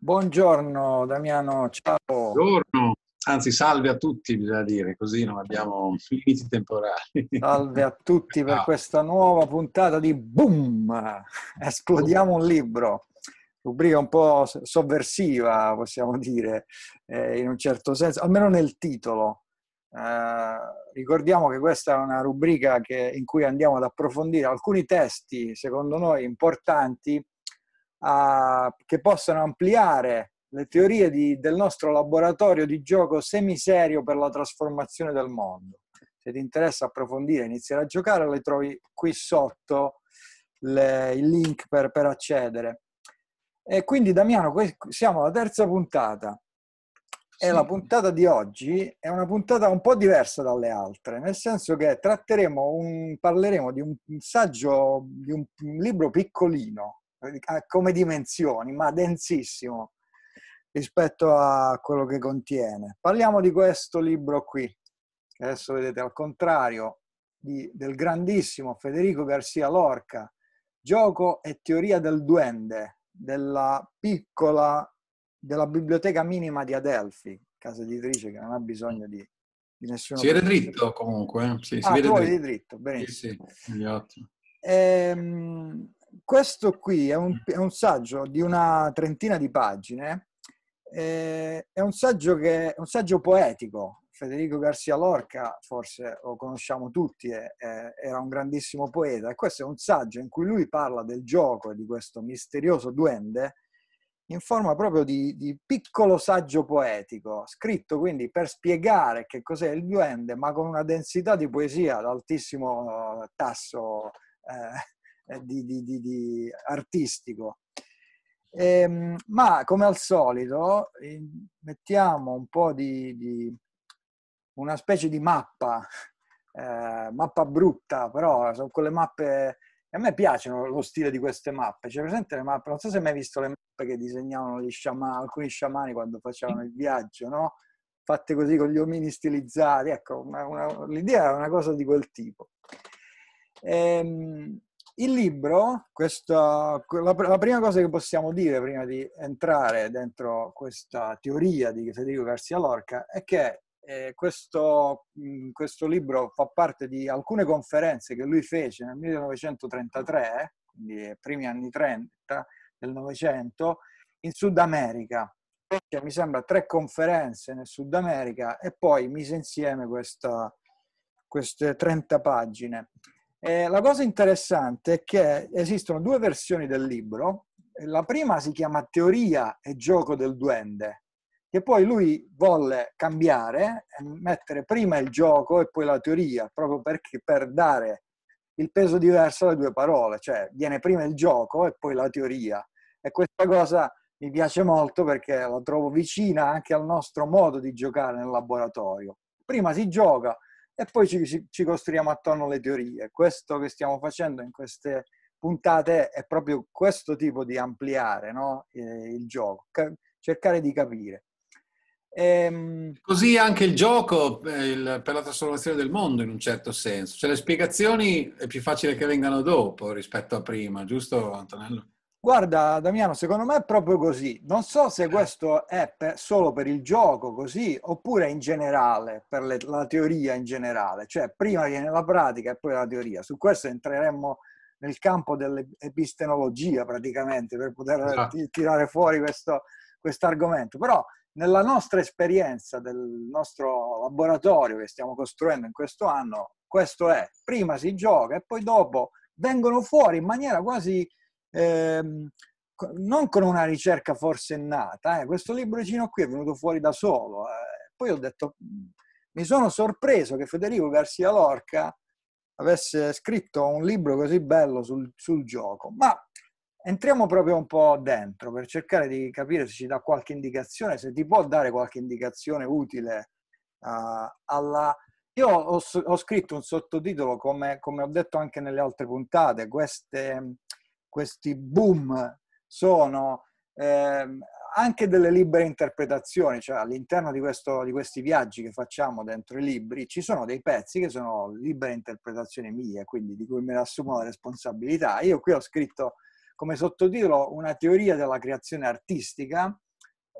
Buongiorno Damiano, ciao. Buongiorno, anzi salve a tutti bisogna dire, così non abbiamo limiti temporali. Salve a tutti per ah. questa nuova puntata di Boom! Esplodiamo un libro, rubrica un po' sovversiva possiamo dire, eh, in un certo senso, almeno nel titolo. Eh, ricordiamo che questa è una rubrica che, in cui andiamo ad approfondire alcuni testi, secondo noi, importanti a, che possano ampliare le teorie di, del nostro laboratorio di gioco semiserio per la trasformazione del mondo. Se ti interessa approfondire, iniziare a giocare, le trovi qui sotto le, il link per, per, accedere. E quindi Damiano, siamo alla terza puntata. E sì. la puntata di oggi è una puntata un po' diversa dalle altre, nel senso che tratteremo un, parleremo di un saggio, di un libro piccolino, come dimensioni, ma densissimo rispetto a quello che contiene. Parliamo di questo libro qui, che adesso vedete al contrario, di, del grandissimo Federico Garcia Lorca, Gioco e teoria del duende, della piccola, della biblioteca minima di Adelphi, casa editrice che non ha bisogno di, di nessuno. Si vede dritto comunque, eh? sì, si ah, vede dritto. dritto, benissimo. Sì, sì. Ehm, questo qui è un, mm. è un, saggio di una trentina di pagine, eh, è, un che, è un saggio, poetico. Federico Garcia Lorca, forse lo conosciamo tutti, eh, era un grandissimo poeta, e questo è un saggio in cui lui parla del gioco e di questo misterioso duende in forma proprio di, di piccolo saggio poetico, scritto quindi per spiegare che cos'è il duende, ma con una densità di poesia ad altissimo tasso eh, eh, di, di, di, di artistico. Ehm, ma come al solito ehm, mettiamo un po' di, una specie di mappa, eh, mappa brutta, però sono quelle mappe, a me piacciono lo stile di queste mappe, c'è presente le mappe, non so se hai mai visto le mappe che disegnavano sciamani, alcuni sciamani quando facevano il viaggio, no? fatte così con gli omini stilizzati, ecco, una, una, l'idea è una cosa di quel tipo. Ehm, il libro, questa, la, la, prima cosa che possiamo dire prima di entrare dentro questa teoria di Federico Garcia Lorca è che eh, questo, mh, mm, questo, libro fa parte di alcune conferenze che lui fece nel 1933, quindi primi anni 30 del Novecento, in Sud America. Cioè, mi sembra tre conferenze nel Sud America e poi mise insieme questa, queste 30 pagine. Eh, la cosa interessante è che esistono due versioni del libro. La prima si chiama Teoria e gioco del duende, che poi lui volle cambiare, eh, mettere prima il gioco e poi la teoria, proprio perché, per dare il peso diverso alle due parole, cioè viene prima il gioco e poi la teoria. E questa cosa mi piace molto perché la trovo vicina anche al nostro modo di giocare nel laboratorio. Prima si gioca, e poi ci, ci, ci costruiamo attorno le teorie. Questo che stiamo facendo in queste puntate è proprio questo tipo di ampliare no? eh, il gioco, ca- cercare di capire. Ehm... Così anche il gioco eh, il, per la trasformazione del mondo in un certo senso, cioè le spiegazioni è più facile che vengano dopo rispetto a prima, giusto Antonello? Guarda Damiano, secondo me è proprio così. Non so se eh. questo è per, solo per il gioco così oppure in generale, per le, la teoria in generale. Cioè prima viene la pratica e poi la teoria. Su questo entreremmo nel campo dell'epistemologia praticamente per poter ah. tirare fuori questo argomento. Però nella nostra esperienza del nostro laboratorio che stiamo costruendo in questo anno, questo è. Prima si gioca e poi dopo vengono fuori in maniera quasi ehm, non con una ricerca forse nata, eh. questo libricino qui è venuto fuori da solo. Eh. Poi ho detto, mm, mi sono sorpreso che Federico Garcia Lorca avesse scritto un libro così bello sul, sul gioco, ma entriamo proprio un po' dentro per cercare di capire se ci dà qualche indicazione, se ti può dare qualche indicazione utile uh, alla... Io ho, ho, scritto un sottotitolo, come, come, ho detto anche nelle altre puntate, queste questi boom sono ehm, anche delle libere interpretazioni, cioè all'interno di, questo, di, questi viaggi che facciamo dentro i libri ci sono dei pezzi che sono libere interpretazioni mie, quindi di cui me ne assumo la responsabilità. Io qui ho scritto come sottotitolo una teoria della creazione artistica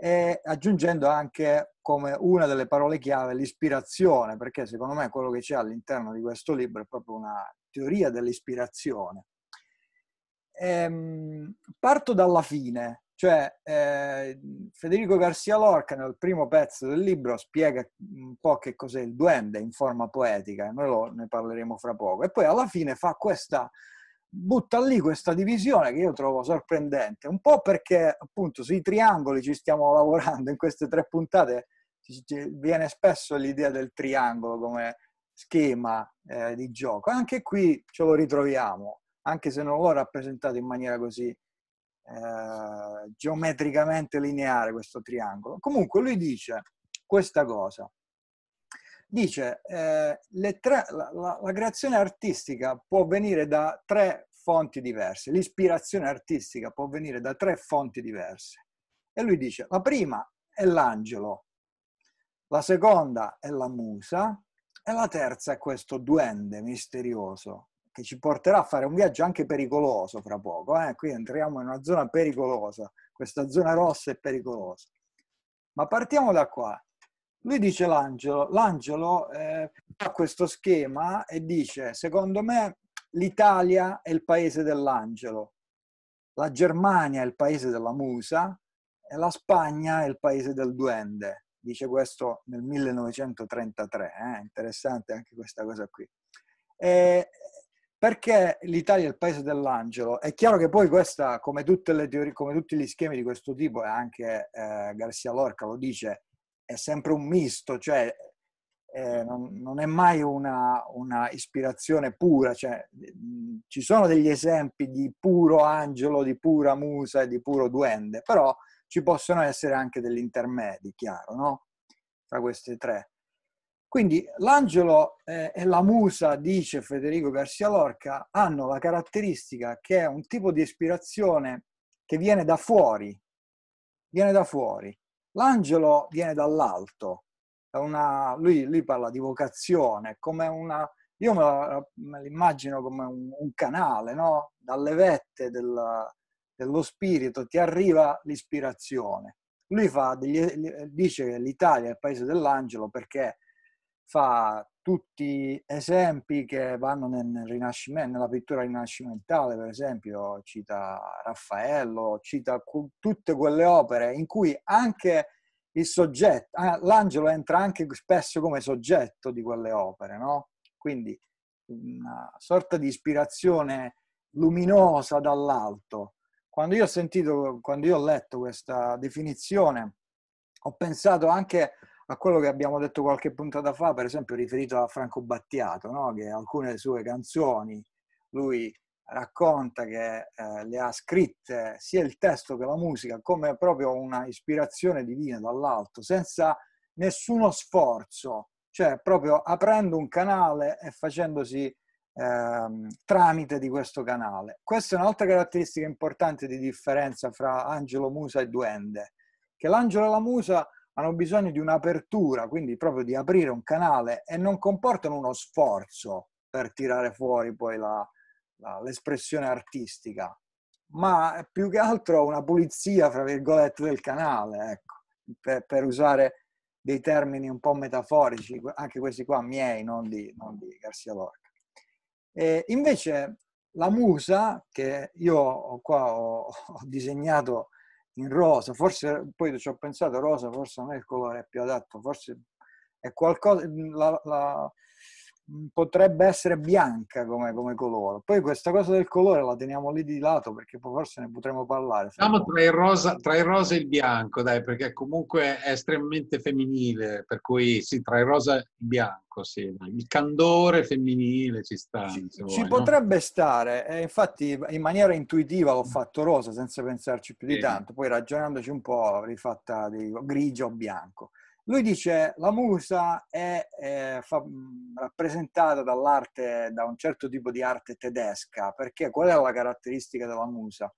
e aggiungendo anche come una delle parole chiave l'ispirazione, perché secondo me quello che c'è all'interno di questo libro è proprio una teoria dell'ispirazione ehm, parto dalla fine, cioè eh, Federico Garcia Lorca nel primo pezzo del libro spiega un po' che cos'è il duende in forma poetica, noi lo, ne parleremo fra poco, e poi alla fine fa questa, butta lì questa divisione che io trovo sorprendente, un po' perché appunto sui triangoli ci stiamo lavorando in queste tre puntate, viene spesso l'idea del triangolo come schema eh, di gioco, anche qui ce lo ritroviamo anche se non l'ho rappresentato in maniera così eh, geometricamente lineare questo triangolo. Comunque lui dice questa cosa. Dice, eh, tre, la, la, la creazione artistica può venire da tre fonti diverse, l'ispirazione artistica può venire da tre fonti diverse. E lui dice, la prima è l'angelo, la seconda è la musa e la terza è questo duende misterioso che ci porterà a fare un viaggio anche pericoloso fra poco. Eh? Qui entriamo in una zona pericolosa, questa zona rossa è pericolosa. Ma partiamo da qua. Lui dice l'angelo, l'angelo eh, fa questo schema e dice, secondo me l'Italia è il paese dell'angelo, la Germania è il paese della musa e la Spagna è il paese del duende. Dice questo nel 1933, eh? interessante anche questa cosa qui. E, perché l'Italia è il paese dell'angelo? È chiaro che poi questa, come, teorie, come tutti gli schemi di questo tipo, e anche eh, Garcia Lorca lo dice, è sempre un misto, cioè eh, non, non, è mai una, una ispirazione pura, cioè, mh, mm, ci sono degli esempi di puro angelo, di pura musa e di puro duende, però ci possono essere anche degli intermedi, chiaro, no? Tra questi tre. Quindi l'angelo eh, e la musa, dice Federico Garcia Lorca, hanno la caratteristica che è un tipo di ispirazione che viene da fuori, viene da fuori. L'angelo viene dall'alto, una, lui, lui, parla di vocazione, come una, io me, l'immagino come un, un, canale, no? dalle vette del, dello spirito ti arriva l'ispirazione. Lui degli, dice che l'Italia è il paese dell'angelo perché fa tutti esempi che vanno nel, rinascimento, nella pittura rinascimentale, per esempio, cita Raffaello, cita tutte quelle opere in cui anche il soggetto, ah, l'angelo entra anche spesso come soggetto di quelle opere, no? Quindi una sorta di ispirazione luminosa dall'alto. Quando io ho sentito, quando io ho letto questa definizione, ho pensato anche a quello che abbiamo detto qualche puntata fa, per esempio riferito a Franco Battiato, no? che alcune sue canzoni lui racconta che eh, le ha scritte sia il testo che la musica come proprio una ispirazione divina dall'alto, senza nessuno sforzo, cioè proprio aprendo un canale e facendosi ehm, tramite di questo canale. Questa è un'altra caratteristica importante di differenza fra Angelo Musa e Duende, che l'angelo e la musa hanno bisogno di un'apertura, quindi proprio di aprire un canale e non comportano uno sforzo per tirare fuori poi la, la, l'espressione artistica, ma più che altro una pulizia, fra virgolette, del canale, ecco, per, per, usare dei termini un po' metaforici, anche questi qua miei, non di, non di Garcia Lorca. E invece la musa, che io qua ho, ho disegnato in rosa, forse poi ci ho pensato rosa, forse non è il colore più adatto, forse è qualcosa, la, la, Mm, potrebbe essere bianca come, come, colore. Poi questa cosa del colore la teniamo lì di lato perché forse ne potremo parlare. Siamo tra il, rosa, tra il rosa e il bianco, dai, perché comunque è estremamente femminile, per cui sì, tra il rosa e il bianco, sì, il candore femminile ci sta. Ci, vuoi, ci no? potrebbe stare, eh, infatti in maniera intuitiva l'ho mm. fatto rosa senza pensarci più di sì. tanto, poi ragionandoci un po' rifatta di grigio o bianco. Lui dice la musa è eh, fa, mm, rappresentata dall'arte, da un certo tipo di arte tedesca, perché qual è la caratteristica della musa?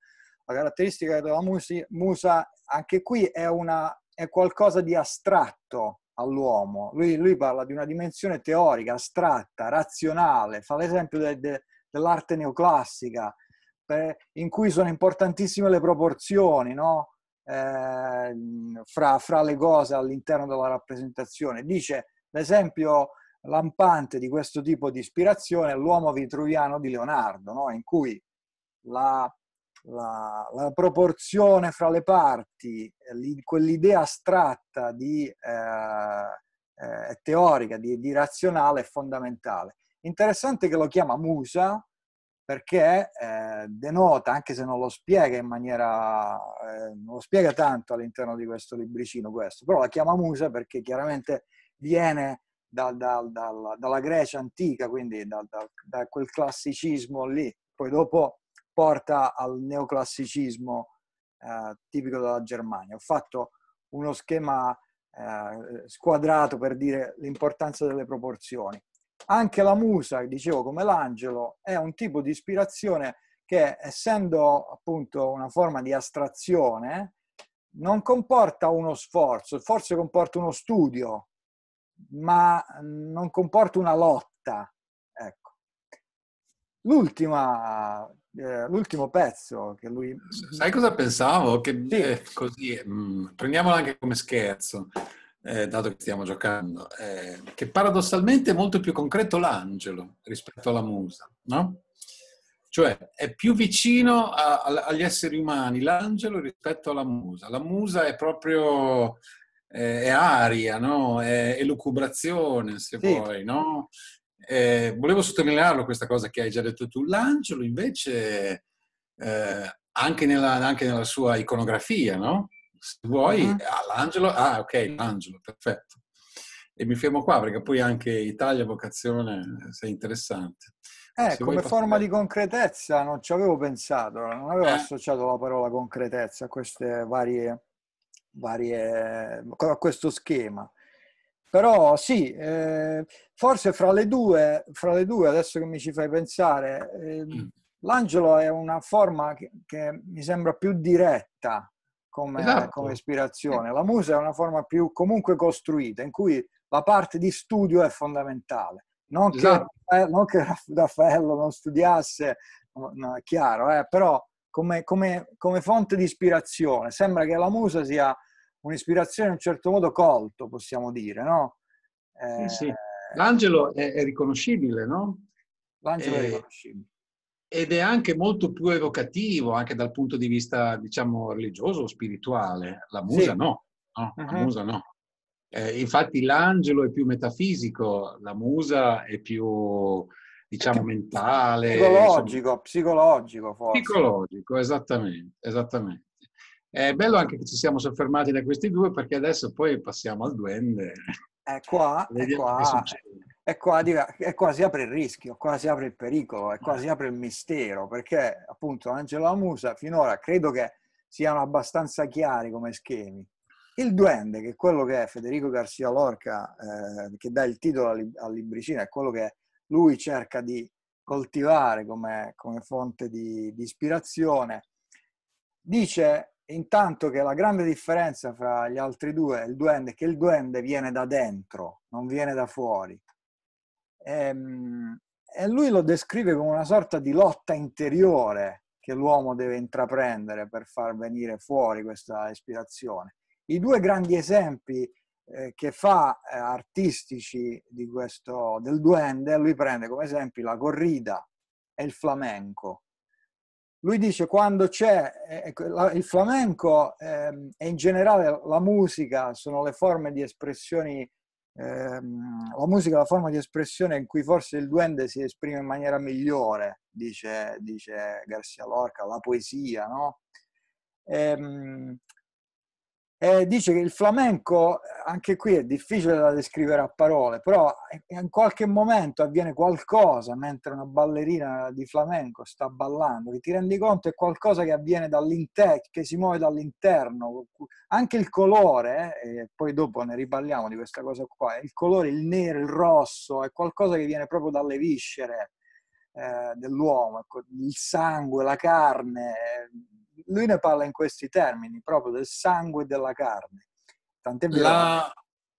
La caratteristica della musi, musa, anche qui, è, una, è, qualcosa di astratto all'uomo. Lui, lui, parla di una dimensione teorica, astratta, razionale, fa l'esempio de, de, dell'arte neoclassica, per, in cui sono importantissime le proporzioni, no? eh, fra, fra, le cose all'interno della rappresentazione. Dice l'esempio lampante di questo tipo di ispirazione è l'uomo vitruviano di Leonardo, no? in cui la, la, la, proporzione fra le parti, quell'idea astratta di, eh, eh, teorica, di, di razionale è fondamentale. Interessante che lo chiama musa, perché eh, denota, anche se non lo spiega in maniera, eh, non lo spiega tanto all'interno di questo libricino questo, però la chiama Musa perché chiaramente viene dal, dal, dal, dalla Grecia antica, quindi da quel classicismo lì, poi dopo porta al neoclassicismo eh, tipico della Germania. Ho fatto uno schema eh, squadrato per dire l'importanza delle proporzioni. Anche la musa, dicevo, come l'angelo, è un tipo di ispirazione che, essendo appunto una forma di astrazione, non comporta uno sforzo, forse comporta uno studio, ma non comporta una lotta. Ecco. L'ultima, eh, l'ultimo pezzo che lui... Sai cosa pensavo? Che sì. eh, così, mh, prendiamola anche come scherzo eh, dato che stiamo giocando, eh, che paradossalmente è molto più concreto l'angelo rispetto alla musa, no? Cioè è più vicino a, a, agli esseri umani l'angelo rispetto alla musa. La musa è proprio eh, è aria, no? È elucubrazione, se sì. vuoi, no? Eh, volevo sottolinearlo questa cosa che hai già detto tu. L'angelo invece, eh, anche nella, anche, nella, sua iconografia, no? Se vuoi, uh-huh. all'angelo, ah ok, l'angelo, perfetto. E mi fermo qua perché poi anche Italia Vocazione sei interessante. Eh, Se come forma fare... di concretezza non ci avevo pensato, non avevo eh. associato la parola concretezza a queste varie, varie a questo schema. Però sì, eh, forse fra le, due, fra le due, adesso che mi ci fai pensare, eh, l'angelo è una forma che, che, mi sembra più diretta, come, esatto. come ispirazione. Eh. La musa è una forma più comunque costruita, in cui la parte di studio è fondamentale. Non, esatto. che, non che, Raffaello non studiasse, no, è chiaro, eh, però come, come, come fonte di ispirazione sembra che la musa sia un'ispirazione in un certo modo colto, possiamo dire, no? Eh, sì, sì. Eh, L'angelo ecco. è, è riconoscibile, no? L'angelo eh, è riconoscibile ed è anche molto più evocativo anche dal punto di vista diciamo religioso o spirituale la musa sì. no, no uh-huh. la mhm. musa no eh, infatti l'angelo è più metafisico la musa è più diciamo mentale psicologico insomma. psicologico forse psicologico esattamente esattamente è bello anche che ci siamo soffermati da questi due perché adesso poi passiamo al duende è qua, è qua è, qua, e qua, apre il rischio, quasi si apre il pericolo, è quasi si apre il mistero, perché appunto Angela Musa finora credo che siano abbastanza chiari come schemi. Il duende, che è quello che è Federico Garcia Lorca, eh, che dà il titolo al, al libricino, è quello che lui cerca di coltivare come, come fonte di, di ispirazione, dice intanto che la grande differenza fra gli altri due e il duende è che il duende viene da dentro, non viene da fuori. Ehm, e lui lo descrive come una sorta di lotta interiore che l'uomo deve intraprendere per far venire fuori questa ispirazione. I due grandi esempi eh, che fa eh, artistici questo, del duende, lui prende come esempi la corrida e il flamenco. Lui dice quando c'è eh, il flamenco ehm, e in generale la musica sono le forme di espressioni Ehm, la musica è la forma di espressione in cui forse il duende si esprime in maniera migliore, dice, dice Garcia Lorca, la poesia, no? Ehm, eh, dice che il flamenco, anche qui è difficile da descrivere a parole, però in qualche momento avviene qualcosa mentre una ballerina di flamenco sta ballando, che ti rendi conto è qualcosa che avviene dall'interno, che si muove dall'interno, anche il colore, eh, e poi dopo ne riparliamo di questa cosa qua, il colore, il nero, il rosso, è qualcosa che viene proprio dalle viscere eh, dell'uomo, ecco, il sangue, la carne lui ne parla in questi termini, proprio del sangue e della carne. Tant'è vero... La,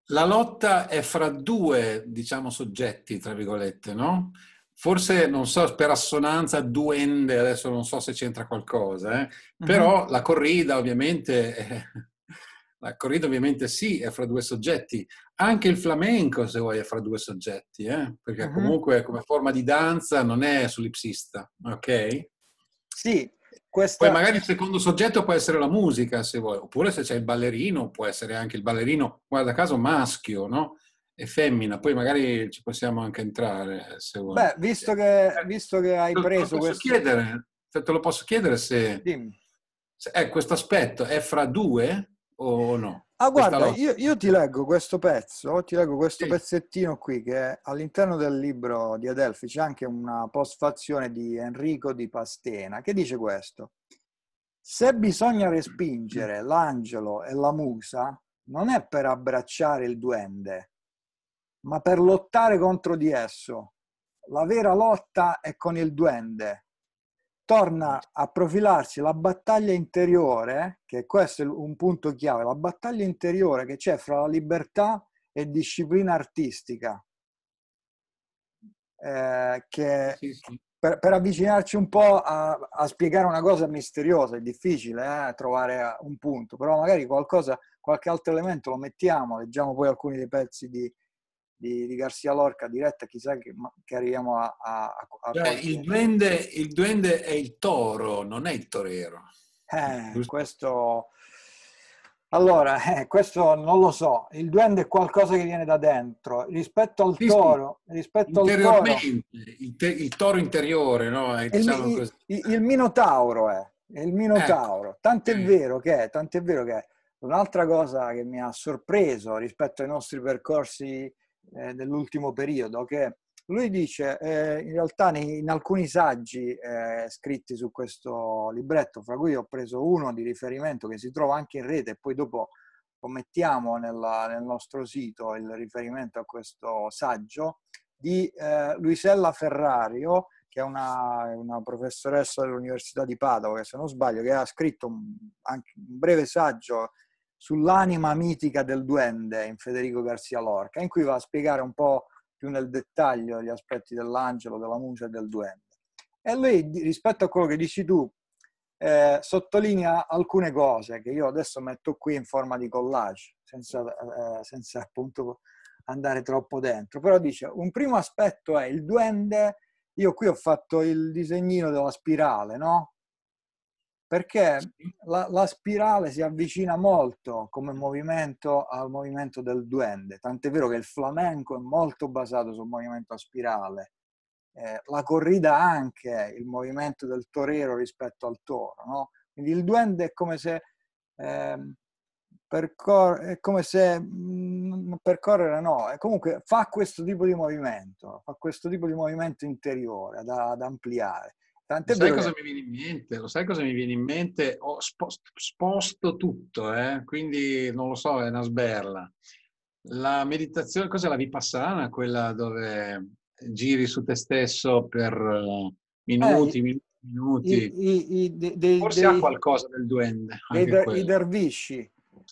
la lotta è fra due, diciamo, soggetti, tra virgolette, no? forse non so per assonanza duende adesso non so se c'entra qualcosa eh? Mhm. però uh-huh. la corrida ovviamente è, la corrida ovviamente sì è fra due soggetti anche il flamenco se vuoi è fra due soggetti eh? perché uh-huh. comunque come forma di danza non è solipsista ok sì questa... Poi magari il secondo soggetto può essere la musica, se vuoi, oppure se c'è il ballerino, può essere anche il ballerino, guarda caso, maschio, no? E femmina, poi magari ci possiamo anche entrare, se vuoi. Beh, visto che, visto che hai te preso questo... Chiedere, te lo posso chiedere se, se eh, questo aspetto è fra due o no? Ah, guarda, io, io, ti leggo questo pezzo, ti leggo questo sì. pezzettino qui che all'interno del libro di Adelphi c'è anche una postfazione di Enrico di Pastena che dice questo. Se bisogna respingere l'angelo e la musa, non è per abbracciare il duende, ma per lottare contro di esso. La vera lotta è con il duende, torna a profilarsi la battaglia interiore, che questo è un punto chiave, la battaglia interiore che c'è fra la libertà e disciplina artistica. Eh, che sì, sì. Per, per, avvicinarci un po' a, a, spiegare una cosa misteriosa, è difficile eh, trovare un punto, però magari qualcosa, qualche altro elemento lo mettiamo, leggiamo poi alcuni dei pezzi di, di, di Garcia Lorca diretta, chissà che, che arriviamo a... a, a cioè, il, duende, il, duende, è il toro, non è il torero. Eh, questo... Allora, eh, questo non lo so. Il duende è qualcosa che viene da dentro. Rispetto al sì, toro, sì. rispetto al toro... Il, te, il, toro interiore, no? È, eh, il, diciamo il, il, minotauro è. Il minotauro. Eh. Tant'è eh. vero che è, tant'è vero che è. Un'altra cosa che mi ha sorpreso rispetto ai nostri percorsi eh, nell'ultimo periodo, che lui dice, eh, in realtà nei, in alcuni saggi eh, scritti su questo libretto, fra cui ho preso uno di riferimento che si trova anche in rete e poi dopo commettiamo nella, nel nostro sito il riferimento a questo saggio, di eh, Luisella Ferrario, che è una, una, professoressa dell'Università di Padova, che se non sbaglio, che ha scritto un, un breve saggio sull'anima mitica del duende in Federico Garcia Lorca, in cui va a spiegare un po' più nel dettaglio gli aspetti dell'angelo, della musa e del duende. E lui, rispetto a quello che dici tu, eh, sottolinea alcune cose che io adesso metto qui in forma di collage, senza, eh, senza appunto andare troppo dentro. Però dice, un primo aspetto è il duende, io qui ho fatto il disegnino della spirale, no? perché la, la, spirale si avvicina molto come movimento al movimento del duende, tant'è vero che il flamenco è molto basato sul movimento a spirale, eh, la corrida anche il movimento del torero rispetto al toro, no? quindi il duende è come se, eh, percor- è come se mh, mm, percorrere, no, e comunque fa questo tipo di movimento, fa questo tipo di movimento interiore da, da ampliare Tant'è sai cosa mi viene in mente? Lo sai cosa mi viene in mente? Ho sposto, sposto, tutto, eh? quindi non lo so, è una sberla. La meditazione, cos'è la vipassana? Quella dove giri su te stesso per eh, minuti, eh, minuti, minuti. I, i, i, dei, Forse dei, ha qualcosa del duende. Dei, I dervisci.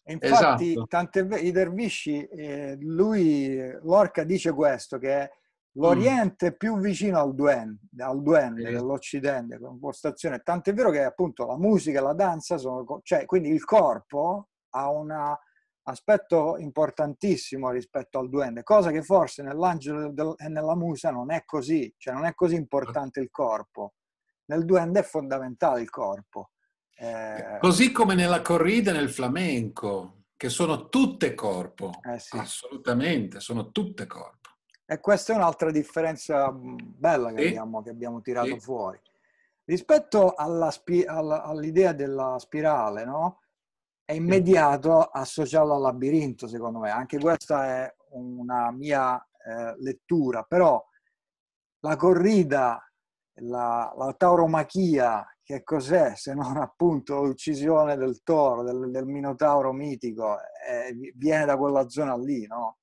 Infatti, esatto. tant'è i dervisci, eh, lui, Lorca dice questo, che Mm. L'Oriente mm. più vicino al duende, al Duen sì. dell'Occidente, con stazione. Tant'è vero che appunto la musica e la danza sono... Cioè, quindi il corpo ha un aspetto importantissimo rispetto al duende, cosa che forse nell'angelo del, e nella musa non è così, cioè non è così importante il corpo. Nel duende è fondamentale il corpo. Eh... eh. Così come nella corrida e nel flamenco, che sono tutte corpo, eh sì. assolutamente, sono tutte corpo. E questa è un'altra differenza mm, bella che, sì. abbiamo, che abbiamo, tirato sì. fuori. Rispetto alla, all'idea della spirale, no? è immediato associarlo al labirinto, secondo me. Anche questa è una mia eh, lettura, però la corrida, la, la, tauromachia, che cos'è se non appunto l'uccisione del toro, del, del minotauro mitico, eh, viene da quella zona lì, no?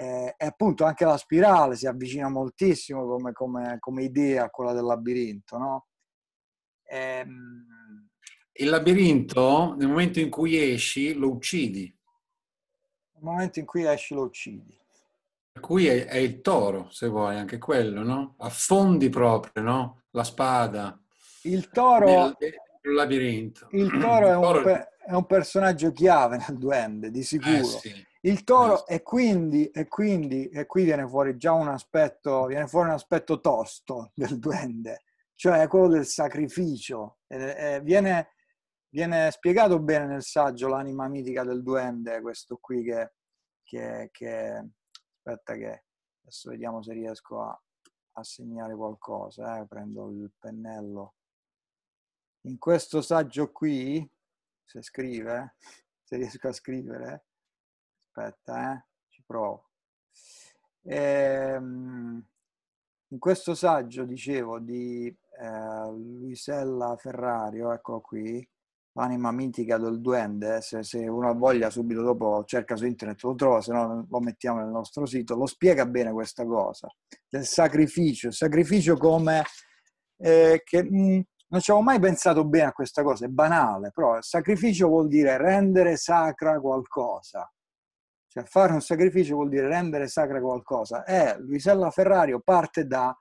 eh, e appunto anche la spirale si avvicina moltissimo come, come, come idea a quella del labirinto, no? Ehm... Il labirinto, nel momento in cui esci, lo uccidi. Nel momento in cui esci, lo uccidi. Qui è, è il toro, se vuoi, anche quello, no? Affondi proprio, no? La spada. Il toro... Il labirinto. Il toro, il toro, è, un, toro... È un personaggio chiave nel duende, di eh, sicuro. Eh, sì il toro e quindi, e quindi, e qui viene fuori già un aspetto, viene fuori un aspetto tosto del duende, cioè quello del sacrificio. E, viene, viene, spiegato bene nel saggio l'anima mitica del duende, questo qui che, che, che aspetta che adesso vediamo se riesco a, a segnare qualcosa, eh. prendo il pennello. In questo saggio qui, se scrive, se riesco a scrivere, aspetta, eh, ci provo. Ehm, in questo saggio, dicevo, di eh, Luisella Ferrario, ecco qui, L'anima mitica del duende, se, se, uno ha voglia subito dopo cerca su internet, lo trova, se no lo mettiamo nel nostro sito, lo spiega bene questa cosa, del sacrificio, il sacrificio come... Eh, che, mh, mm, non ci avevo mai pensato bene a questa cosa, è banale, però il sacrificio vuol dire rendere sacra qualcosa. Cioè fare un sacrificio vuol dire rendere sacra qualcosa. E Luisella Ferrario parte da,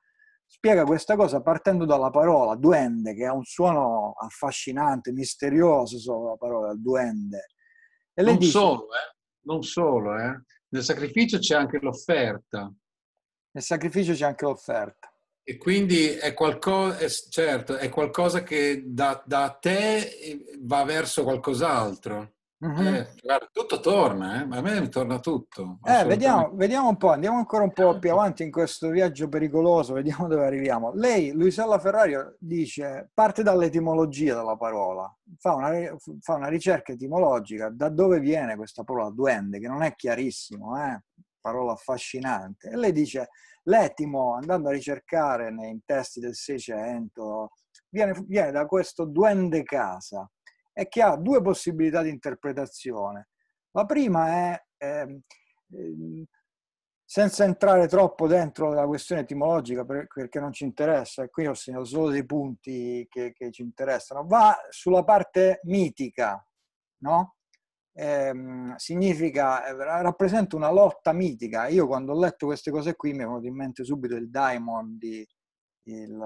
spiega questa cosa partendo dalla parola duende, che ha un suono affascinante, misterioso solo la parola duende. E lei non dice, solo, eh? Non solo, eh? Nel sacrificio c'è anche l'offerta. Nel sacrificio c'è anche l'offerta. E quindi è qualcosa, è, certo, è qualcosa che da, da te eh, va verso qualcos'altro. Eh, guarda, tutto torna, eh? a me mi torna tutto. Eh, vediamo, vediamo, un po', andiamo ancora un po' eh. più avanti in questo viaggio pericoloso, vediamo dove arriviamo. Lei, Luisella Ferrario, dice, parte dall'etimologia della parola, fa una, fa una ricerca etimologica, da dove viene questa parola duende, che non è chiarissimo, eh? parola affascinante. E lei dice, l'etimo, andando a ricercare nei testi del Seicento, viene, viene da questo duende casa è che ha due possibilità di interpretazione. La prima è, eh, senza entrare troppo dentro la questione etimologica, perché non ci interessa, e qui ho segnato solo dei punti che, che ci interessano, va sulla parte mitica, no? Ehm, eh, significa, rappresenta una lotta mitica. Io quando ho letto queste cose qui mi è venuto in mente subito il Daimon di, il,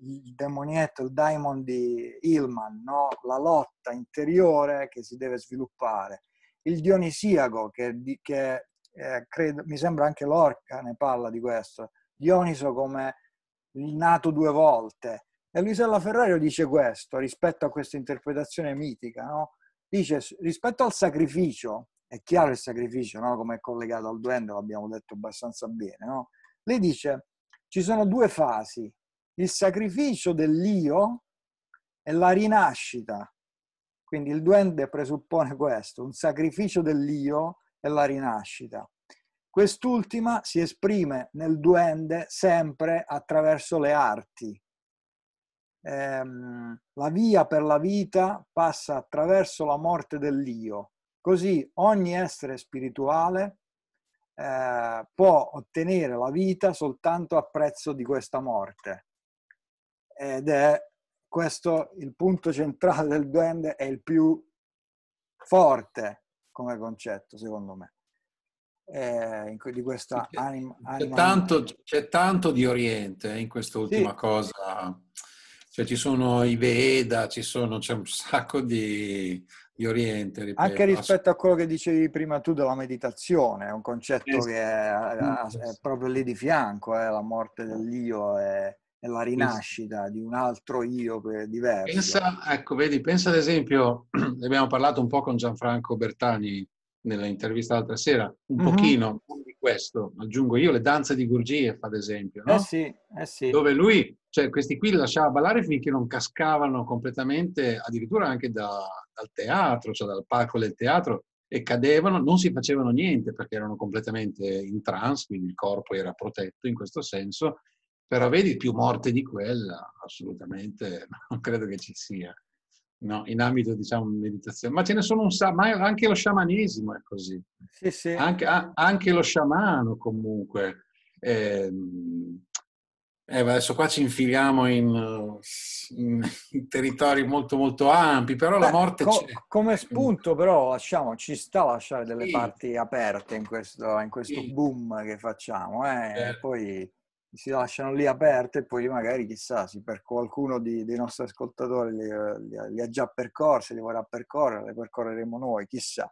il demonietto, il daimon di Hillman, no? la lotta interiore che si deve sviluppare, il Dionisiaco che, che eh, credo, mi sembra anche Lorca ne parla di questo, Dioniso come il nato due volte. E Luisella Ferrario dice questo rispetto a questa interpretazione mitica, no? dice rispetto al sacrificio, è chiaro il sacrificio no? come è collegato al duende, l'abbiamo detto abbastanza bene, no? lei dice ci sono due fasi il sacrificio dell'io è la rinascita. Quindi il duende presuppone questo, un sacrificio dell'io è la rinascita. Quest'ultima si esprime nel duende sempre attraverso le arti. Ehm, la via per la vita passa attraverso la morte dell'io. Così ogni essere spirituale eh, può ottenere la vita soltanto a prezzo di questa morte ed è questo il punto centrale del duende, è il più forte come concetto, secondo me. Eh, di questa anima. anima. C'è, tanto, c'è, tanto, di Oriente eh, in quest'ultima sì. cosa. Cioè, ci sono i Veda, ci sono, c'è un sacco di, di Oriente. Ripeto. Anche rispetto a quello che dicevi prima tu della meditazione, è un concetto esatto. che è, è, proprio lì di fianco, eh, la morte dell'io. È, è la rinascita di un altro io diverso. Pensa, ecco, vedi, pensa ad esempio, abbiamo parlato un po' con Gianfranco Bertani nella intervista l'altra sera, un mm-hmm. pochino di questo, aggiungo io, le danze di Gurgiev ad esempio, no? eh sì, eh sì. dove lui, cioè questi qui lasciava ballare finché non cascavano completamente, addirittura anche da, dal teatro, cioè dal palco del teatro, e cadevano, non si facevano niente perché erano completamente in trance, quindi il corpo era protetto in questo senso, però vedi più morte di quella? Assolutamente, non credo che ci sia. No, in ambito, diciamo, meditazione. Ma ce ne sono un sacco, ma anche lo sciamanesimo è così. Sì, sì. Anche, a, anche lo sciamano comunque. Ehm, eh, eh, adesso qua ci infiliamo in, in, in, territori molto molto ampi, però Beh, la morte co- Come spunto mm. però lasciamo, ci sta a lasciare delle sì. parti aperte in questo, in questo sì. boom che facciamo. Eh? eh. Poi si lasciano lì aperte e poi magari chissà se per qualcuno di, dei nostri ascoltatori li ha già percorsi, li vorrà percorrere, le percorreremo noi, chissà.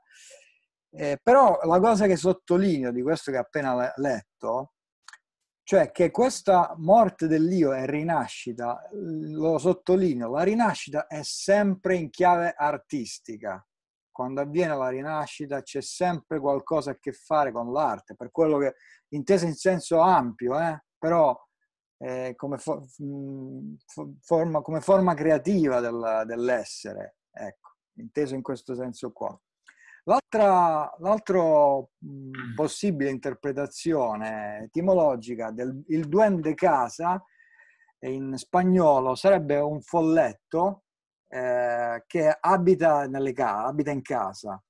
Eh, però la cosa che sottolineo di questo che ho appena letto, cioè che questa morte dell'io e rinascita, lo sottolineo, la rinascita è sempre in chiave artistica. Quando avviene la rinascita c'è sempre qualcosa a che fare con l'arte, per quello che intesa in senso ampio, eh? però eh, come, for- forma, come, forma, creativa del, dell'essere, ecco, inteso in questo senso qua. L'altra, mh, possibile interpretazione etimologica del il duende casa eh, in spagnolo sarebbe un folletto eh, che abita, nelle, abita in casa,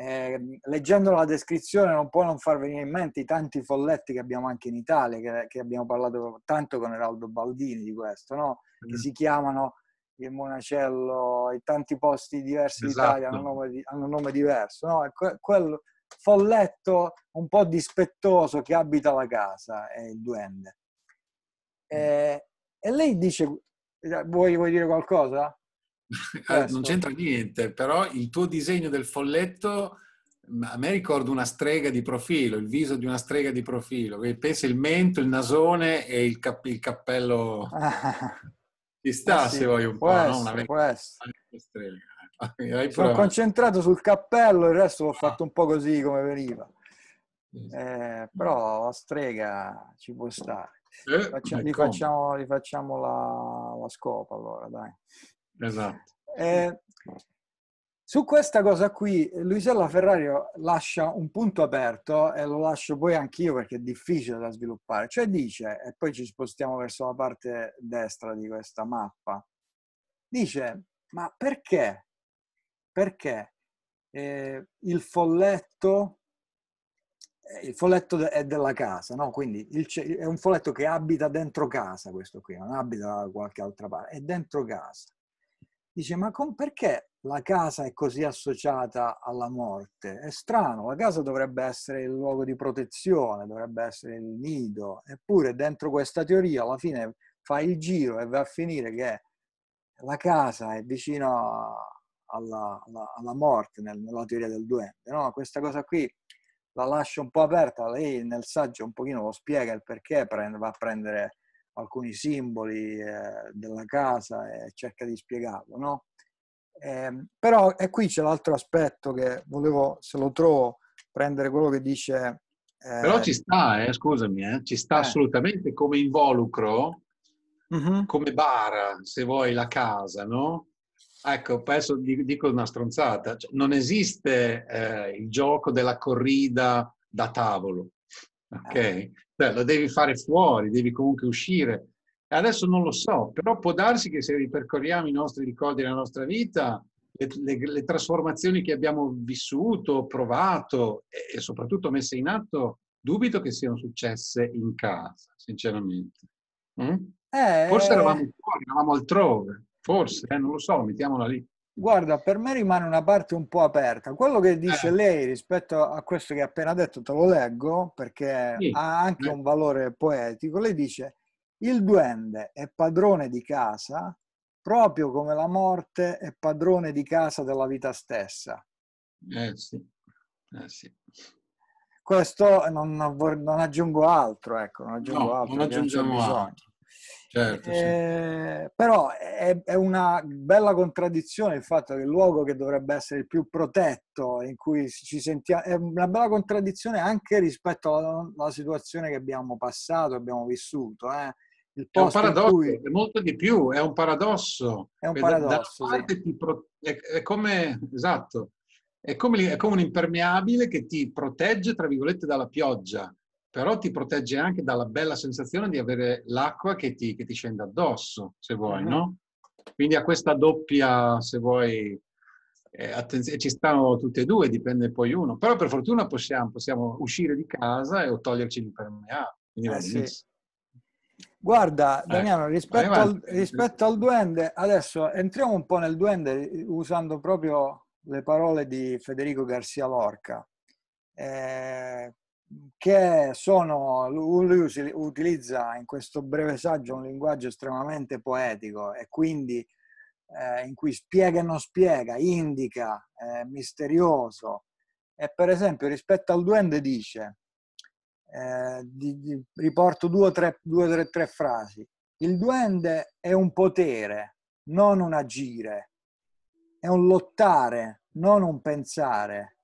eh, leggendo la descrizione non può non far venire in mente i tanti folletti che abbiamo anche in Italia, che, che abbiamo parlato tanto con Eraldo Baldini di questo, no? mm. si chiamano il Monacello, e tanti posti diversi esatto. d'Italia hanno, nome hanno un nome diverso, no? que, quel folletto un po' dispettoso che abita la casa è il duende. Mm. Eh, mm. e lei dice, vuoi, vuoi dire qualcosa? Eh, questo. non c'entra niente, però il tuo disegno del folletto a me ricorda una strega di profilo, il viso di una strega di profilo, pensa il mento, il nasone e il, cap- il cappello. Ah, Ci sta eh sì, se vuoi un po', essere, no? una vecchia strega. Sono concentrato sul cappello, il resto l'ho fatto un po' così come veniva. Eh, però la strega ci può stare. Eh, facciamo, gli, facciamo, gli facciamo la, la scopa allora, dai. Esatto. Eh, su questa cosa qui Luisella Ferrario lascia un punto aperto e lo lascio poi anch'io perché è difficile da sviluppare, cioè dice, e poi ci spostiamo verso la parte destra di questa mappa, dice, ma perché? Perché eh, il folletto, eh, il folletto è della casa, no? quindi il, è un folletto che abita dentro casa questo qui, non abita da qualche altra parte, è dentro casa dice ma con, perché la casa è così associata alla morte? È strano, la casa dovrebbe essere il luogo di protezione, dovrebbe essere il nido, eppure dentro questa teoria alla fine fa il giro e va a finire che la casa è vicino alla, alla, alla morte nel, nella teoria del duende. No? Questa cosa qui la lascio un po' aperta, lei nel saggio un pochino lo spiega il perché va a prendere alcuni simboli eh, della casa e cerca di spiegarlo, no? Eh, però e qui c'è l'altro aspetto che volevo, se lo trovo, prendere quello che dice... Eh, però ci sta, eh, scusami, eh, ci sta eh. assolutamente come involucro, uh-huh. come bara, se vuoi, la casa, no? Ecco, penso, dico una stronzata, cioè, non esiste eh, il gioco della corrida da tavolo, ok? Eh. Beh, lo devi fare fuori, devi comunque uscire. Adesso non lo so, però può darsi che se ripercorriamo i nostri ricordi della nostra vita, le, le, le trasformazioni che abbiamo vissuto, provato e, e soprattutto messe in atto, dubito che siano successe in casa, sinceramente. Mm? Eh... Forse eravamo fuori, eravamo altrove, forse, eh, non lo so, mettiamola lì. Guarda, per me rimane una parte un po' aperta. Quello che dice eh. lei rispetto a questo che ha appena detto, te lo leggo perché sì. ha anche eh. un valore poetico. Lei dice, il duende è padrone di casa proprio come la morte è padrone di casa della vita stessa. Eh sì, eh sì. Questo non, non aggiungo altro, ecco, non aggiungo no, altro. Non aggiungiamo altro. Certo, eh, sì. Però è, è, una bella contraddizione il fatto che il luogo che dovrebbe essere il più protetto, in cui ci sentiamo, è una bella contraddizione anche rispetto alla, alla situazione che abbiamo passato, abbiamo vissuto. Eh. è un paradosso, cui... è molto di più, è un paradosso. È un paradosso. Sì. Pro... È, è, come, esatto, è come, è come un impermeabile che ti protegge, tra virgolette, dalla pioggia però ti protegge anche dalla bella sensazione di avere l'acqua che ti, che ti scende addosso, se vuoi, uh-huh. no? Quindi a questa doppia, se vuoi, eh, attenz- ci stanno tutte e due, dipende poi uno. Però per fortuna possiamo, possiamo uscire di casa e toglierci l'impermeabile. eh, sì. Guarda, eh, Damiano, eh, rispetto, al, rispetto al duende, adesso entriamo un po' nel duende usando proprio le parole di Federico Garcia Lorca. Eh, che sono, lui utilizza in questo breve saggio un linguaggio estremamente poetico e quindi eh, in cui spiega e non spiega, indica, eh, misterioso. E per esempio rispetto al duende dice, eh, di, di, riporto due o tre, due, tre, tre frasi, il duende è un potere, non un agire, è un lottare, non un pensare,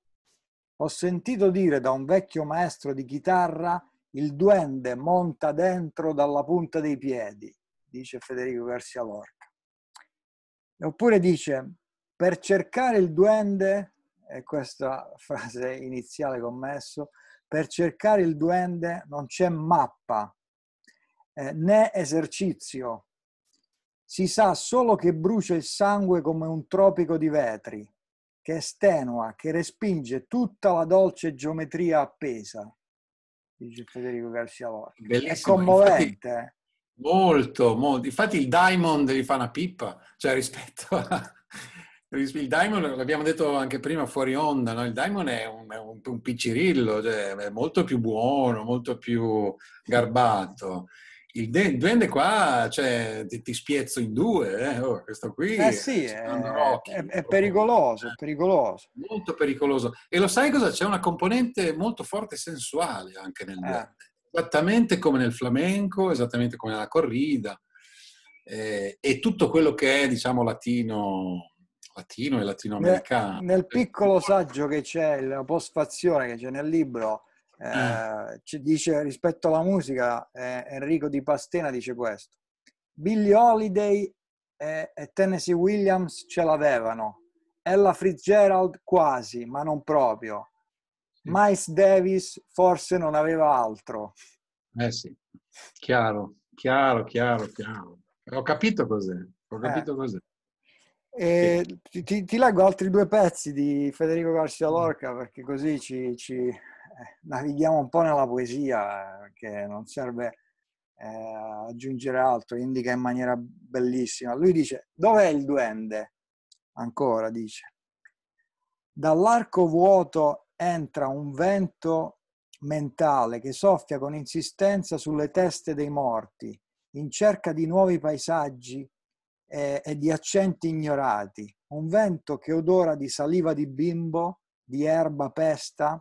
ho sentito dire da un vecchio maestro di chitarra il duende monta dentro dalla punta dei piedi, dice Federico Garcia Lorca. Oppure dice, per cercare il duende, e questa frase iniziale che ho messo, per cercare il duende non c'è mappa eh, né esercizio. Si sa solo che brucia il sangue come un tropico di vetri che estenua, che respinge tutta la dolce geometria appesa, dice Federico Garcia Lorca. È commovente. Infatti, eh. molto, molto. Infatti il Diamond gli fa una pippa, cioè rispetto a... Il Diamond, l'abbiamo detto anche prima fuori onda, no? il Diamond è un, è un, un piccirillo, cioè, è molto più buono, molto più garbato il duende qua cioè, ti, ti, spiezzo in due, eh? oh, questo qui eh sì, è, Rocky, è, è, pericoloso, è pericoloso. Molto pericoloso. E lo sai cosa? C'è una componente molto forte sensuale anche nel eh. duende, esattamente come nel flamenco, esattamente come nella corrida eh, e tutto quello che è, diciamo, latino, latino e latinoamericano. Nel, nel piccolo saggio che c'è, la postfazione che c'è nel libro, Mm. Eh, ci dice rispetto alla musica, eh, Enrico Di Pastena dice questo. Billie Holiday e, e Tennessee Williams ce l'avevano, Ella Fitzgerald quasi, ma non proprio. Miles Davis forse non aveva altro. Eh sì, chiaro, chiaro, chiaro, chiaro. Ho capito cos'è, ho capito eh. cos'è. Sì. Ti, ti, leggo altri due pezzi di Federico Garcia Lorca perché così ci, ci eh, navighiamo un po' nella poesia, che non serve eh, aggiungere altro, indica in maniera bellissima. Lui dice, dov'è il duende? Ancora dice, dall'arco vuoto entra un vento mentale che soffia con insistenza sulle teste dei morti, in cerca di nuovi paesaggi e, eh, e di accenti ignorati, un vento che odora di saliva di bimbo, di erba pesta,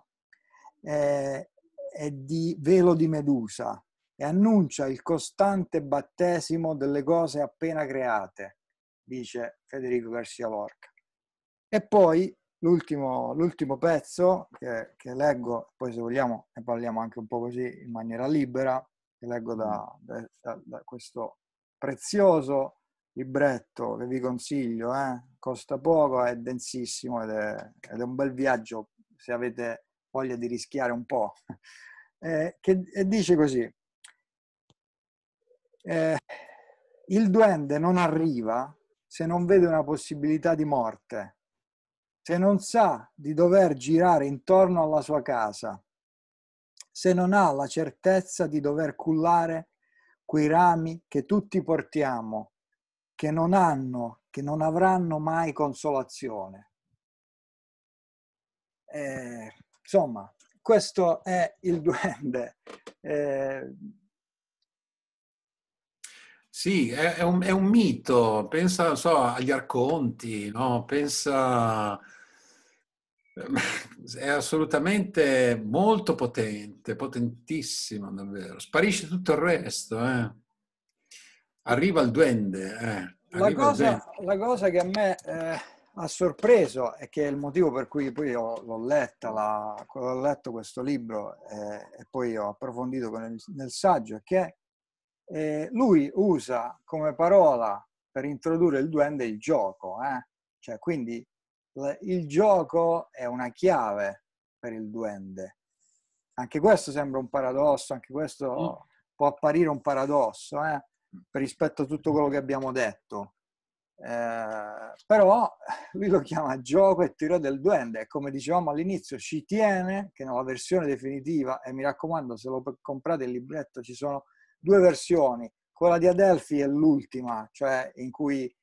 eh, è di velo di medusa e annuncia il costante battesimo delle cose appena create, dice Federico Garcia Lorca. E poi l'ultimo, l'ultimo pezzo che, che, leggo, poi se vogliamo ne parliamo anche un po' così in maniera libera, che leggo da, da, da questo prezioso libretto che vi consiglio, eh? costa poco, è densissimo ed è, ed è un bel viaggio se avete voglia di rischiare un po', eh, che dice così, eh, il duende non arriva se non vede una possibilità di morte, se non sa di dover girare intorno alla sua casa, se non ha la certezza di dover cullare quei rami che tutti portiamo, che non hanno, che non avranno mai consolazione. Eh, Insomma, questo è il duende. Eh... Sì, è, è, un, è, un, mito. Pensa, so, agli arconti, no? Pensa... È assolutamente molto potente, potentissimo davvero. Sparisce tutto il resto. Eh. Arriva il duende. Eh. Arriva la, cosa, il duende. la, cosa, che a me eh, ha sorpreso e che è il motivo per cui poi ho, l'ho, letta, la, ho letto questo libro eh, e poi ho approfondito il, nel saggio, è che eh, lui usa come parola per introdurre il duende il gioco. Eh? Cioè, quindi il gioco è una chiave per il duende. Anche questo sembra un paradosso, anche questo mm. può apparire un paradosso eh? mm. rispetto a tutto quello che abbiamo detto eh, però eh, lui lo chiama gioco e tiro del duende e come dicevamo all'inizio ci tiene che nella versione definitiva e mi raccomando se lo comprate il libretto ci sono due versioni quella di Adelphi è l'ultima cioè in cui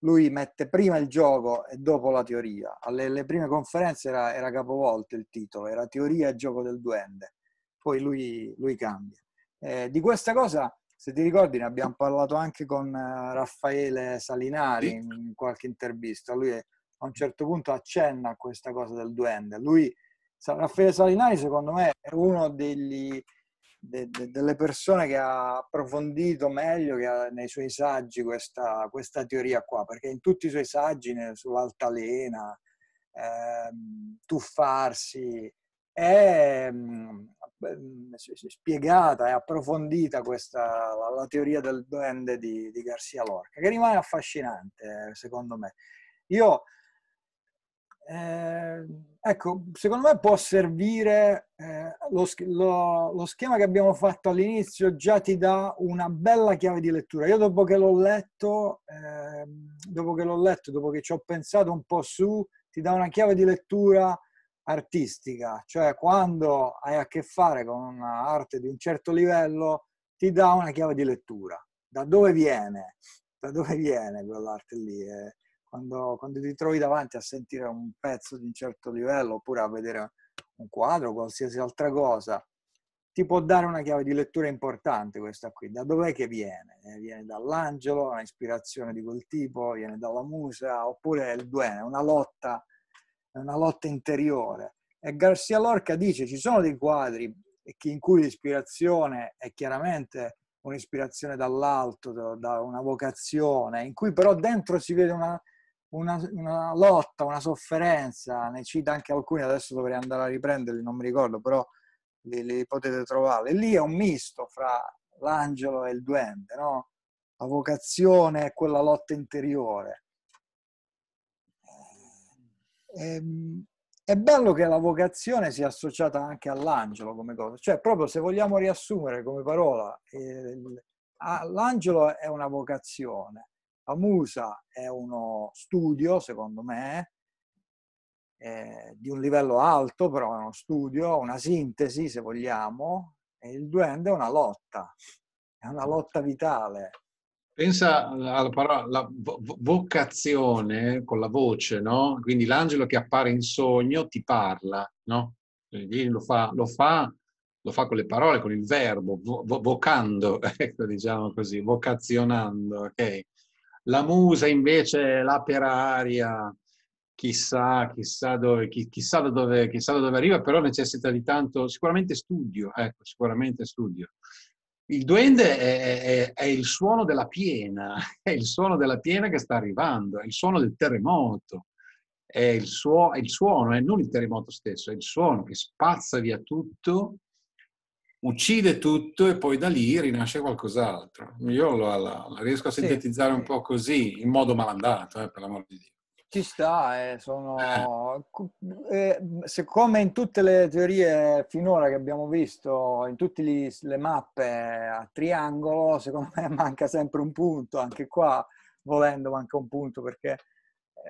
lui mette prima il gioco e dopo la teoria alle prime conferenze era, era, capovolto il titolo era teoria e gioco del duende poi lui, lui cambia eh, di questa cosa se ti ricordi ne abbiamo parlato anche con eh, Raffaele Salinari in qualche intervista, lui a un certo punto accenna a questa cosa del duende. Lui, Raffaele Salinari secondo me è uno degli, de, de, delle persone che ha approfondito meglio ha, nei suoi saggi questa, questa, teoria qua, perché in tutti i suoi saggi sull'altalena, eh, tuffarsi, è, mm, spiegata e approfondita questa, la, la teoria del duende di, di Garcia Lorca, che rimane affascinante secondo me. Io, eh, ecco, secondo me può servire eh, lo, lo, lo, schema che abbiamo fatto all'inizio, già ti dà una bella chiave di lettura. Io dopo che l'ho letto, eh, dopo che l'ho letto, dopo che ci ho pensato un po' su, ti dà una chiave di lettura artistica, cioè quando hai a che fare con un'arte di un certo livello ti dà una chiave di lettura. Da dove viene? Da dove viene quell'arte lì? Eh, quando, quando ti trovi davanti a sentire un pezzo di un certo livello oppure a vedere un quadro, qualsiasi altra cosa, ti può dare una chiave di lettura importante questa qui. Da dov'è che viene? Eh, viene dall'angelo, una ispirazione di quel tipo, viene dalla musa, oppure è il duene, una lotta è una lotta interiore. E Garcia Lorca dice ci sono dei quadri in cui l'ispirazione è chiaramente un'ispirazione dall'alto, da una vocazione, in cui però dentro si vede una, una, una lotta, una sofferenza, ne cita anche alcuni, adesso dovrei andare a riprenderli, non mi ricordo, però li, li potete trovare. lì è un misto fra l'angelo e il duende, no? la vocazione e quella lotta interiore. Ehm, è bello che la vocazione sia associata anche all'angelo come cosa, cioè proprio se vogliamo riassumere come parola, il, l'angelo è una vocazione, la musa è uno studio, secondo me, eh, di un livello alto, però è uno studio, una sintesi, se vogliamo, e il duende è una lotta, è una certo. lotta vitale, Pensa eh, alla parola la vocazione con la voce, no? Quindi l'angelo che appare in sogno ti parla, no? Lo fa, lo, fa, lo fa, con le parole, con il verbo, vo- vocando, ecco, diciamo così, vocazionando, ok? La musa invece là per aria, chissà, chissà dove, chissà dove, chissà dove arriva, però necessita di tanto, sicuramente studio, ecco, sicuramente studio il duende è, è, è, il suono della piena, è il suono della piena che sta arrivando, è il suono del terremoto, è il, suo, è il suono, è non il terremoto stesso, è il suono che spazza via tutto, uccide tutto e poi da lì rinasce qualcos'altro. Io la, la, la riesco a sintetizzare sì, un po' così, in modo malandato, eh, per l'amor di Dio. Ci sta, eh, sono... eh, siccome in tutte le teorie finora che abbiamo visto, in tutte gli, le mappe a triangolo, secondo me manca sempre un punto, anche qua volendo manca un punto perché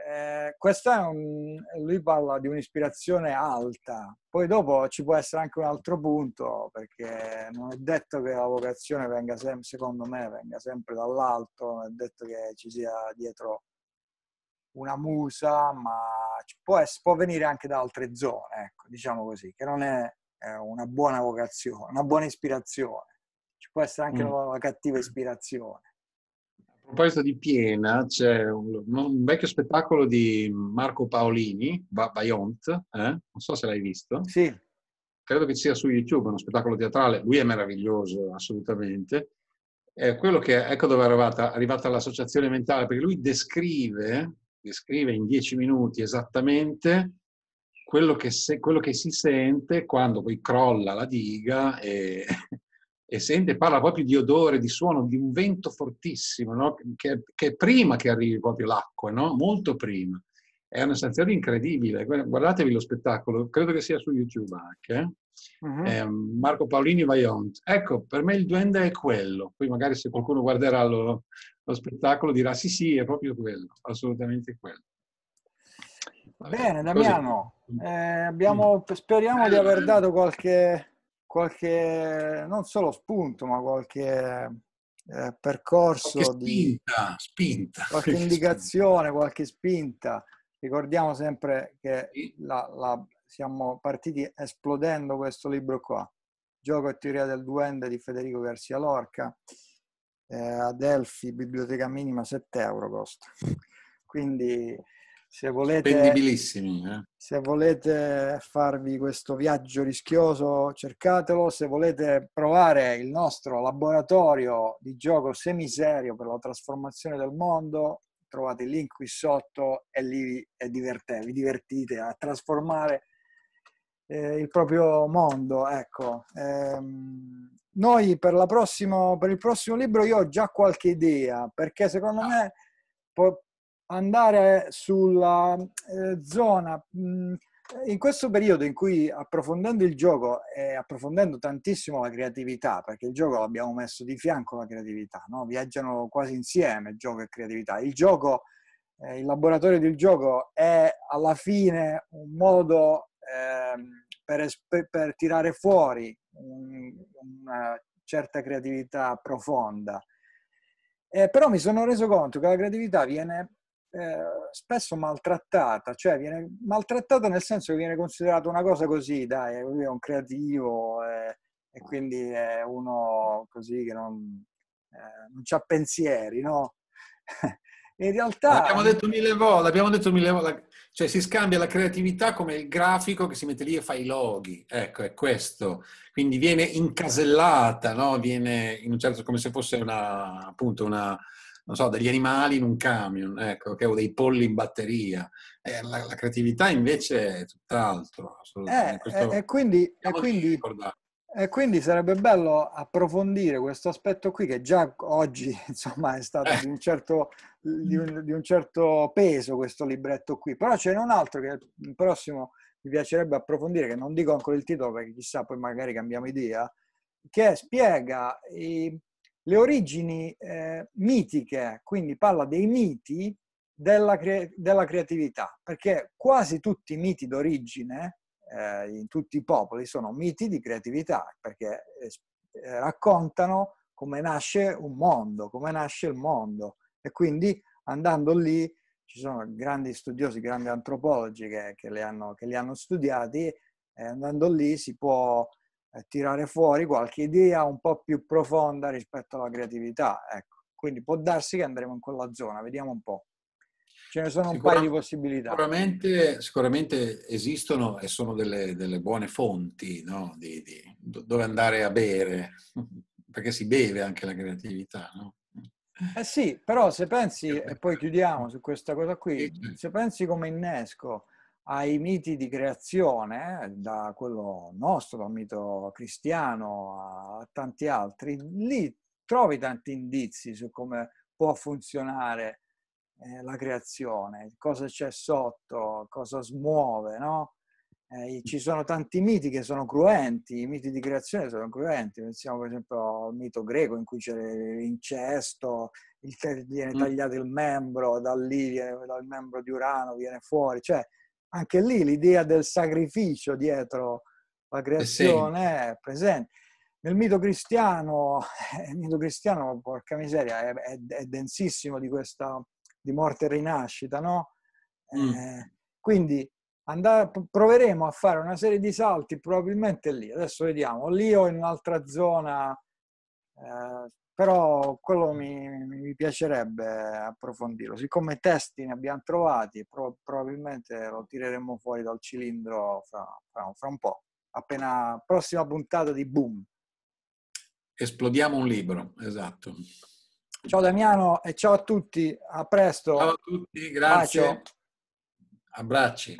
eh, questa è un, lui parla di un'ispirazione alta, poi dopo ci può essere anche un altro punto perché non è detto che la vocazione venga sempre, secondo me, venga sempre dall'alto, non è detto che ci sia dietro una musa, ma può, essere, può venire anche da altre zone, ecco, diciamo così, che non è eh, una buona vocazione, una buona ispirazione. Ci può essere anche mm. una, una cattiva ispirazione. A proposito di Piena, c'è un, un, vecchio spettacolo di Marco Paolini, ba- Bayont, eh? non so se l'hai visto. Sì. Credo che sia su YouTube, uno spettacolo teatrale, lui è meraviglioso, assolutamente. È quello che, ecco dove è arrivata, è arrivata l'associazione mentale, perché lui descrive descrive in dieci minuti esattamente quello che, se, quello che, si sente quando poi crolla la diga e, e, sente, parla proprio di odore, di suono, di un vento fortissimo, no? che, è prima che arrivi proprio l'acqua, no? molto prima. È una sensazione incredibile. Guardatevi lo spettacolo, credo che sia su YouTube anche. Uh-huh. Eh, mm-hmm. ehm, Marco Paolini Vaiont. Ecco, per me il duende è quello. Poi magari se qualcuno guarderà lo, lo spettacolo dirà sì, sì, è proprio quello, assolutamente quello. Vabbè, Bene, Damiano, eh, abbiamo, mm. speriamo di eh, aver eh. dato qualche, qualche, non solo spunto, ma qualche eh, percorso qualche spinta, di spinta. qualche indicazione, qualche spinta. Ricordiamo sempre che la, la, siamo partiti esplodendo questo libro qua, Gioco e teoria del duende di Federico Garcia Lorca eh, a biblioteca minima 7 euro costa. Quindi se volete, eh? se volete farvi questo viaggio rischioso, cercatelo. Se volete provare il nostro laboratorio di gioco semiserio per la trasformazione del mondo, trovate il link qui sotto e lì e divertite, vi divertite a trasformare eh, il proprio mondo. Ecco. Ehm, noi per, prossimo, per, il prossimo libro io ho già qualche idea, perché secondo me può andare sulla eh, zona... Mh, mm, in questo periodo in cui approfondendo il gioco e approfondendo tantissimo la creatività, perché il gioco l'abbiamo messo di fianco alla creatività, no? viaggiano quasi insieme gioco e creatività. Il gioco, eh, il laboratorio del gioco è alla fine un modo Ehm, per, per, tirare fuori un, una certa creatività profonda. Eh, però mi sono reso conto che la creatività viene eh, spesso maltrattata, cioè viene maltrattata nel senso che viene considerata una cosa così, dai, lui è un creativo eh, e quindi è uno così che non, eh, non ha pensieri, no? In realtà... L'abbiamo detto mille volte, l'abbiamo detto mille volte. Cioè si scambia la creatività come il grafico che si mette lì e fa i loghi. Ecco, è questo. Quindi viene incasellata, no? Viene in un certo come se fosse una, appunto una, non so, degli animali in un camion, ecco, che ho dei polli in batteria. Eh, la, la, creatività invece è tutt'altro. Eh, eh, e quindi, e quindi e quindi sarebbe bello approfondire questo aspetto qui che già oggi insomma, è stato di un, certo, di, un, di un, certo, peso questo libretto qui, però c'è un altro che il prossimo mi piacerebbe approfondire, che non dico ancora il titolo perché chissà poi magari cambiamo idea, che spiega i, le origini eh, mitiche, quindi parla dei miti della, cre- della creatività, perché quasi tutti i miti d'origine eh, in tutti i popoli sono miti di creatività, perché eh, eh, raccontano come nasce un mondo, come nasce il mondo. E quindi andando lì ci sono grandi studiosi, grandi antropologi che, che, li, hanno, che li, hanno, studiati e andando lì si può eh, tirare fuori qualche idea un po' più profonda rispetto alla creatività. Ecco. Quindi può darsi che andremo in quella zona, vediamo un po'. Ce ne sono un paio di possibilità. Sicuramente, sicuramente esistono e sono delle, delle buone fonti no? di, di, dove andare a bere, perché si beve anche la creatività. No? Eh sì, però se pensi, e poi chiudiamo su questa cosa qui, se pensi come innesco ai miti di creazione, da quello nostro, dal mito cristiano a tanti altri, lì trovi tanti indizi su come può funzionare eh, la creazione, cosa c'è sotto, cosa smuove, no? Eh, ci sono tanti miti che sono cruenti, i miti di creazione sono cruenti, pensiamo per esempio al mito greco in cui c'è l'incesto, il, viene mm. tagliato il membro, da lì viene, dal membro di Urano viene fuori, cioè anche lì l'idea del sacrificio dietro la creazione eh sì. è presente. Nel mito cristiano, il mito cristiano, porca miseria, è, è, è densissimo di questa, di morte e rinascita, no? Mm. Eh, quindi andare, proveremo a fare una serie di salti probabilmente lì, adesso vediamo, lì o in un'altra zona, eh, però quello mi, mi, piacerebbe approfondirlo. Siccome testi ne abbiamo trovati, pro, probabilmente lo tireremo fuori dal cilindro fra, fra, fra un po', appena prossima puntata di Boom esplodiamo un libro, esatto. Ciao Damiano e ciao a tutti, a presto. Ciao a tutti, grazie. Bacio. Abbracci.